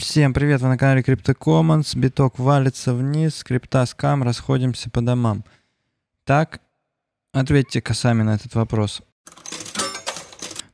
Всем привет, вы на канале Crypto Commons. Биток валится вниз, крипта скам, расходимся по домам. Так, ответьте-ка сами на этот вопрос.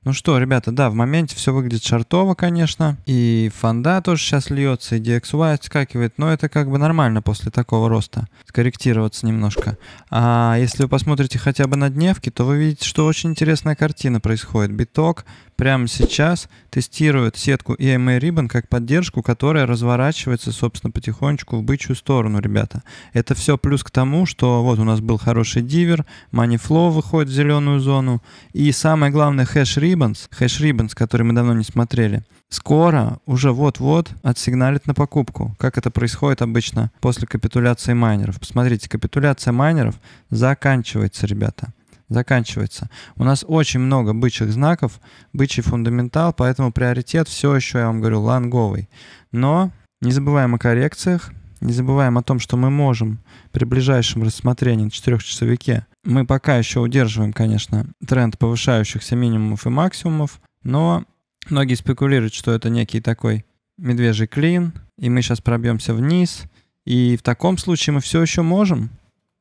Ну что, ребята, да, в моменте все выглядит шартово, конечно. И фонда тоже сейчас льется, и DXY отскакивает. Но это как бы нормально после такого роста. Скорректироваться немножко. А если вы посмотрите хотя бы на дневки, то вы видите, что очень интересная картина происходит. Биток прямо сейчас тестируют сетку EMA Ribbon как поддержку, которая разворачивается, собственно, потихонечку в бычью сторону, ребята. Это все плюс к тому, что вот у нас был хороший дивер, Money Flow выходит в зеленую зону, и самое главное, хэш Ribbons, хэш Ribbons, который мы давно не смотрели, скоро уже вот-вот отсигналит на покупку, как это происходит обычно после капитуляции майнеров. Посмотрите, капитуляция майнеров заканчивается, ребята заканчивается. У нас очень много бычьих знаков, бычий фундаментал, поэтому приоритет все еще, я вам говорю, лонговый. Но не забываем о коррекциях, не забываем о том, что мы можем при ближайшем рассмотрении на четырехчасовике. Мы пока еще удерживаем, конечно, тренд повышающихся минимумов и максимумов, но многие спекулируют, что это некий такой медвежий клин, и мы сейчас пробьемся вниз. И в таком случае мы все еще можем,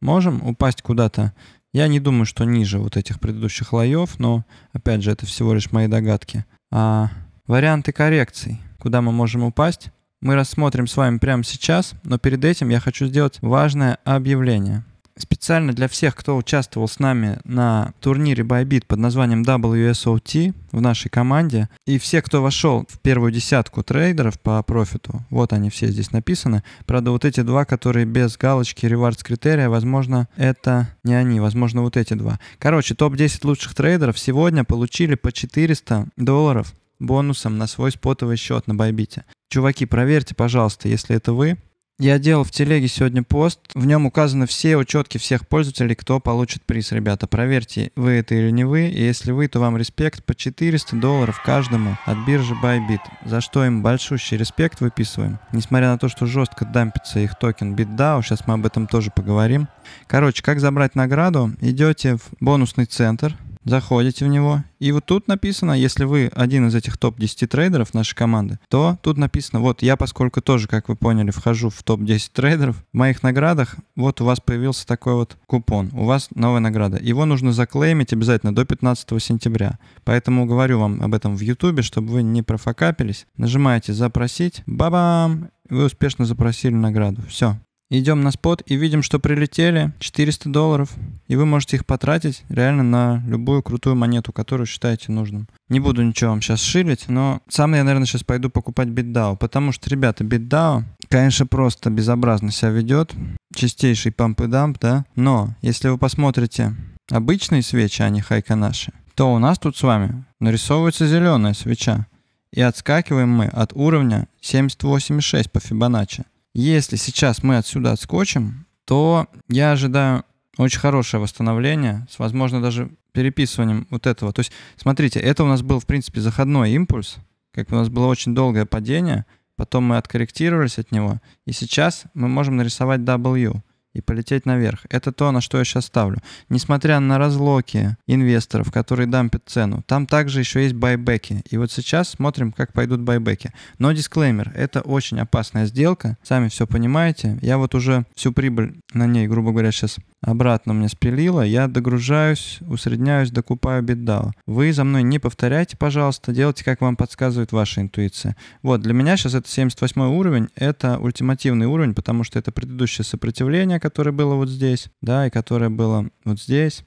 можем упасть куда-то я не думаю, что ниже вот этих предыдущих лоев, но, опять же, это всего лишь мои догадки. А варианты коррекций, куда мы можем упасть, мы рассмотрим с вами прямо сейчас, но перед этим я хочу сделать важное объявление специально для всех, кто участвовал с нами на турнире Bybit под названием WSOT в нашей команде, и все, кто вошел в первую десятку трейдеров по профиту, вот они все здесь написаны, правда, вот эти два, которые без галочки rewards критерия, возможно, это не они, возможно, вот эти два. Короче, топ-10 лучших трейдеров сегодня получили по 400 долларов бонусом на свой спотовый счет на Байбите. Чуваки, проверьте, пожалуйста, если это вы, я делал в телеге сегодня пост, в нем указаны все учетки всех пользователей, кто получит приз, ребята. Проверьте, вы это или не вы, и если вы, то вам респект по 400 долларов каждому от биржи Bybit, за что им большущий респект выписываем. Несмотря на то, что жестко дампится их токен BitDAO, сейчас мы об этом тоже поговорим. Короче, как забрать награду? Идете в бонусный центр, заходите в него. И вот тут написано, если вы один из этих топ-10 трейдеров нашей команды, то тут написано, вот я, поскольку тоже, как вы поняли, вхожу в топ-10 трейдеров, в моих наградах вот у вас появился такой вот купон, у вас новая награда. Его нужно заклеймить обязательно до 15 сентября. Поэтому говорю вам об этом в Ютубе, чтобы вы не профокапились. Нажимаете «Запросить», ба-бам, вы успешно запросили награду. Все, идем на спот и видим, что прилетели 400 долларов, и вы можете их потратить реально на любую крутую монету, которую считаете нужным. Не буду ничего вам сейчас ширить, но сам я, наверное, сейчас пойду покупать BitDAO, потому что, ребята, BitDAO, конечно, просто безобразно себя ведет, чистейший памп и дамп, да, но если вы посмотрите обычные свечи, а не наши, то у нас тут с вами нарисовывается зеленая свеча, и отскакиваем мы от уровня 78,6 по Фибоначчи. Если сейчас мы отсюда отскочим, то я ожидаю очень хорошее восстановление, с, возможно, даже переписыванием вот этого. То есть, смотрите, это у нас был, в принципе, заходной импульс, как у нас было очень долгое падение, потом мы откорректировались от него, и сейчас мы можем нарисовать W и полететь наверх. Это то, на что я сейчас ставлю. Несмотря на разлоки инвесторов, которые дампят цену, там также еще есть байбеки. И вот сейчас смотрим, как пойдут байбеки. Но дисклеймер, это очень опасная сделка, сами все понимаете. Я вот уже всю прибыль на ней, грубо говоря, сейчас обратно мне меня спилило, я догружаюсь, усредняюсь, докупаю BitDAO. Вы за мной не повторяйте, пожалуйста, делайте, как вам подсказывает ваша интуиция. Вот, для меня сейчас это 78 уровень, это ультимативный уровень, потому что это предыдущее сопротивление, которое было вот здесь, да, и которое было вот здесь,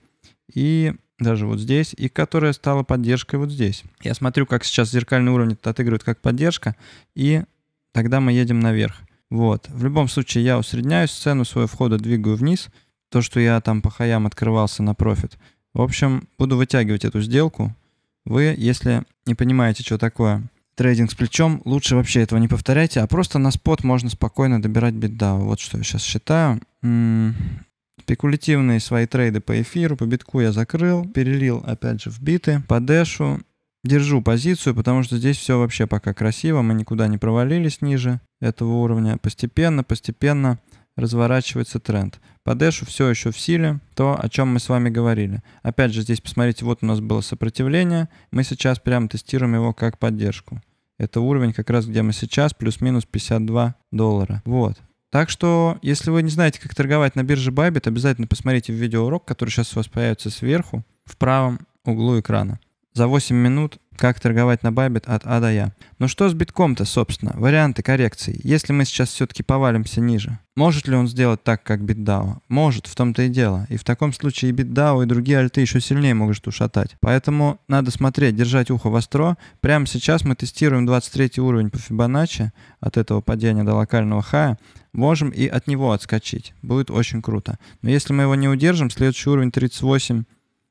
и даже вот здесь, и которая стала поддержкой вот здесь. Я смотрю, как сейчас зеркальный уровень отыгрывает как поддержка, и тогда мы едем наверх. Вот. В любом случае я усредняюсь, цену своего входа двигаю вниз — то, что я там по хаям открывался на профит. В общем, буду вытягивать эту сделку. Вы, если не понимаете, что такое трейдинг с плечом, лучше вообще этого не повторяйте, а просто на спот можно спокойно добирать битда. Вот что я сейчас считаю. М -м спекулятивные свои трейды по эфиру, по битку я закрыл, перелил опять же в биты, по дэшу. Держу позицию, потому что здесь все вообще пока красиво, мы никуда не провалились ниже этого уровня. Постепенно, постепенно разворачивается тренд. По все еще в силе, то, о чем мы с вами говорили. Опять же, здесь посмотрите, вот у нас было сопротивление, мы сейчас прямо тестируем его как поддержку. Это уровень как раз, где мы сейчас, плюс-минус 52 доллара. Вот. Так что, если вы не знаете, как торговать на бирже Bybit, обязательно посмотрите видеоурок, который сейчас у вас появится сверху, в правом углу экрана. За 8 минут как торговать на Bybit от А до Я. Но «Ну что с битком-то, собственно? Варианты коррекций. Если мы сейчас все-таки повалимся ниже. Может ли он сделать так, как Битдау? Может, в том-то и дело. И в таком случае и Битдау и другие альты еще сильнее могут ушатать. Поэтому надо смотреть, держать ухо востро. Прямо сейчас мы тестируем 23 уровень по Fibonacci от этого падения до локального хая. Можем и от него отскочить. Будет очень круто. Но если мы его не удержим, следующий уровень 38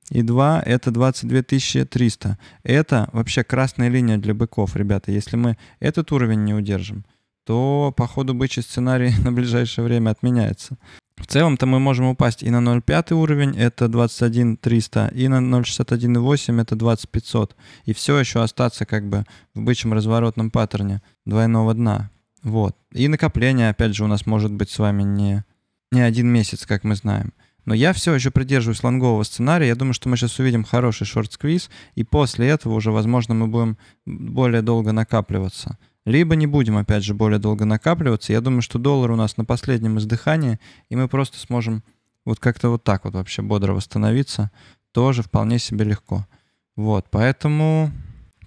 и 2 это 22 300. Это вообще красная линия для быков, ребята. Если мы этот уровень не удержим, то по ходу бычий сценарий на ближайшее время отменяется. В целом-то мы можем упасть и на 0,5 уровень, это 21 300, и на 0,61,8, это 20 500. И все еще остаться как бы в бычьем разворотном паттерне двойного дна. Вот. И накопление, опять же, у нас может быть с вами не, не один месяц, как мы знаем. Но я все еще придерживаюсь лонгового сценария. Я думаю, что мы сейчас увидим хороший шорт-сквиз, и после этого уже, возможно, мы будем более долго накапливаться. Либо не будем, опять же, более долго накапливаться. Я думаю, что доллар у нас на последнем издыхании, и мы просто сможем вот как-то вот так вот вообще бодро восстановиться. Тоже вполне себе легко. Вот, поэтому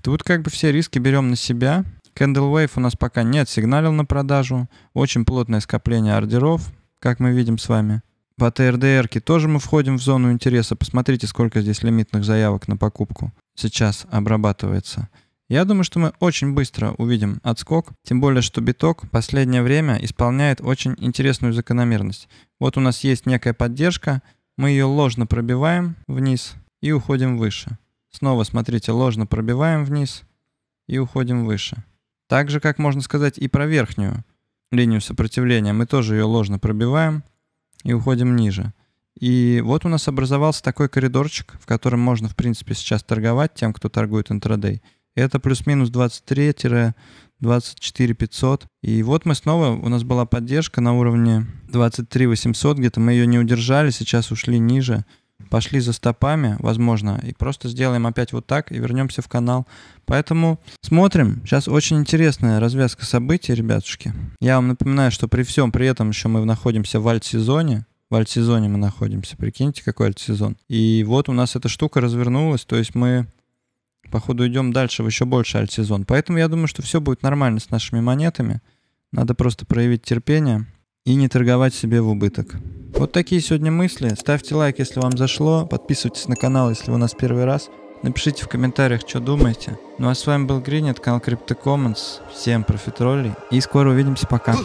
тут как бы все риски берем на себя. Candle Wave у нас пока нет, сигналил на продажу. Очень плотное скопление ордеров, как мы видим с вами. По ТРДРке тоже мы входим в зону интереса. Посмотрите, сколько здесь лимитных заявок на покупку сейчас обрабатывается. Я думаю, что мы очень быстро увидим отскок, тем более, что биток в последнее время исполняет очень интересную закономерность. Вот у нас есть некая поддержка, мы ее ложно пробиваем вниз и уходим выше. Снова, смотрите, ложно пробиваем вниз и уходим выше. Так же, как можно сказать и про верхнюю линию сопротивления, мы тоже ее ложно пробиваем, и уходим ниже. И вот у нас образовался такой коридорчик, в котором можно, в принципе, сейчас торговать тем, кто торгует интрадей. Это плюс-минус 23-24 500. И вот мы снова, у нас была поддержка на уровне 23 800, где-то мы ее не удержали, сейчас ушли ниже пошли за стопами, возможно, и просто сделаем опять вот так и вернемся в канал. Поэтому смотрим. Сейчас очень интересная развязка событий, ребятушки. Я вам напоминаю, что при всем при этом еще мы находимся в альт-сезоне. В альт-сезоне мы находимся. Прикиньте, какой альт-сезон. И вот у нас эта штука развернулась, то есть мы походу идем дальше в еще больше альт-сезон. Поэтому я думаю, что все будет нормально с нашими монетами. Надо просто проявить терпение и не торговать себе в убыток. Вот такие сегодня мысли. Ставьте лайк, если вам зашло. Подписывайтесь на канал, если вы у нас первый раз. Напишите в комментариях, что думаете. Ну а с вами был Гринет, канал Crypto Commons. Всем профитролей и скоро увидимся. Пока.